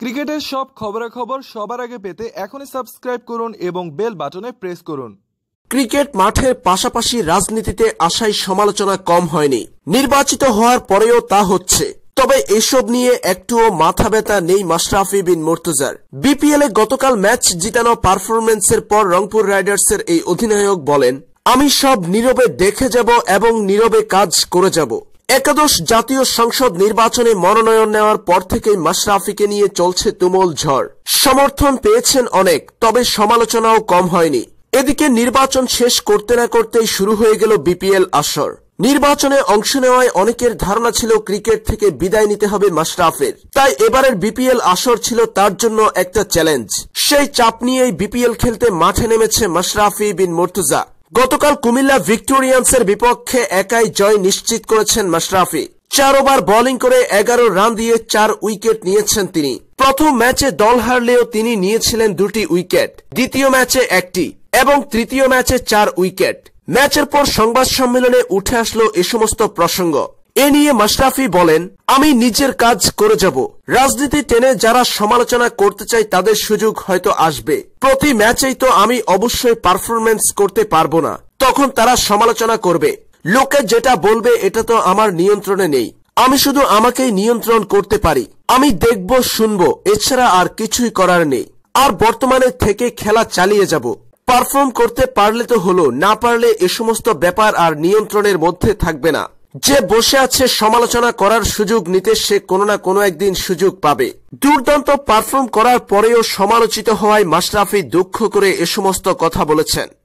ক্রিকেটের সব খবরাখবর সবার আগে পেতে এখনই সাবস্ক্রাইব করুন এবং বেল বাটনে প্রেস করুন ক্রিকেট মাঠের পাশাপাশি রাজনীতিতে আসাই সমালোচনা কম হয়নি নির্বাচিত হওয়ার পরেও তা হচ্ছে তবে এসব নিয়ে একটুও মাথা ব্যথা নেই মাশরাফি বিন মোর্তজার বিপিএল এ গতকাল ম্যাচ জিতানো পারফরমেন্সের পর রংপুর রাইডার্সের এই অধিনায়ক বলেন আমি সব নীরবে দেখে যাব এবং নীরবে কাজ করে যাব একাদশ জাতীয় সংসদ নির্বাচনে মনোনয়ন নেওয়ার পর থেকেই মাশরাফিকে নিয়ে চলছে তুমুল ঝড় সমর্থন পেয়েছেন অনেক তবে সমালোচনাও কম হয়নি এদিকে নির্বাচন শেষ করতে না করতেই শুরু হয়ে গেল বিপিএল আসর নির্বাচনে অংশ নেওয়ায় অনেকের ধারণা ছিল ক্রিকেট থেকে বিদায় নিতে হবে মাশরাফের তাই এবারের বিপিএল আসর ছিল তার জন্য একটা চ্যালেঞ্জ সেই চাপ নিয়েই বিপিএল খেলতে মাঠে নেমেছে মাশরাফি বিন মর্তুজা গতকাল কুমিল্লা ভিক্টোরিয়ান্সের বিপক্ষে একাই জয় নিশ্চিত করেছেন মাশরাফি চার ওভার বোলিং করে এগারো রান দিয়ে চার উইকেট নিয়েছেন তিনি প্রথম ম্যাচে দল হারলেও তিনি নিয়েছিলেন দুটি উইকেট দ্বিতীয় ম্যাচে একটি এবং তৃতীয় ম্যাচে চার উইকেট ম্যাচের পর সংবাদ সম্মেলনে উঠে আসলো এ সমস্ত প্রসঙ্গ এ নিয়ে মাশরাফি বলেন আমি নিজের কাজ করে যাব রাজনীতি টেনে যারা সমালোচনা করতে চাই তাদের সুযোগ হয়তো আসবে প্রতি ম্যাচেই তো আমি অবশ্যই পারফরমেন্স করতে পারবো না তখন তারা সমালোচনা করবে লোকে যেটা বলবে এটা তো আমার নিয়ন্ত্রণে নেই আমি শুধু আমাকেই নিয়ন্ত্রণ করতে পারি আমি দেখব শুনব এছাড়া আর কিছুই করার নেই আর বর্তমানে থেকে খেলা চালিয়ে যাব পারফর্ম করতে পারলে তো হলো না পারলে এ সমস্ত ব্যাপার আর নিয়ন্ত্রণের মধ্যে থাকবে না যে বসে আছে সমালোচনা করার সুযোগ নিতে সে কোনো না কোনো একদিন সুযোগ পাবে দুর্দান্ত পারফর্ম করার পরেও সমালোচিত হওয়ায় মাশরাফি দুঃখ করে এ সমস্ত কথা বলেছেন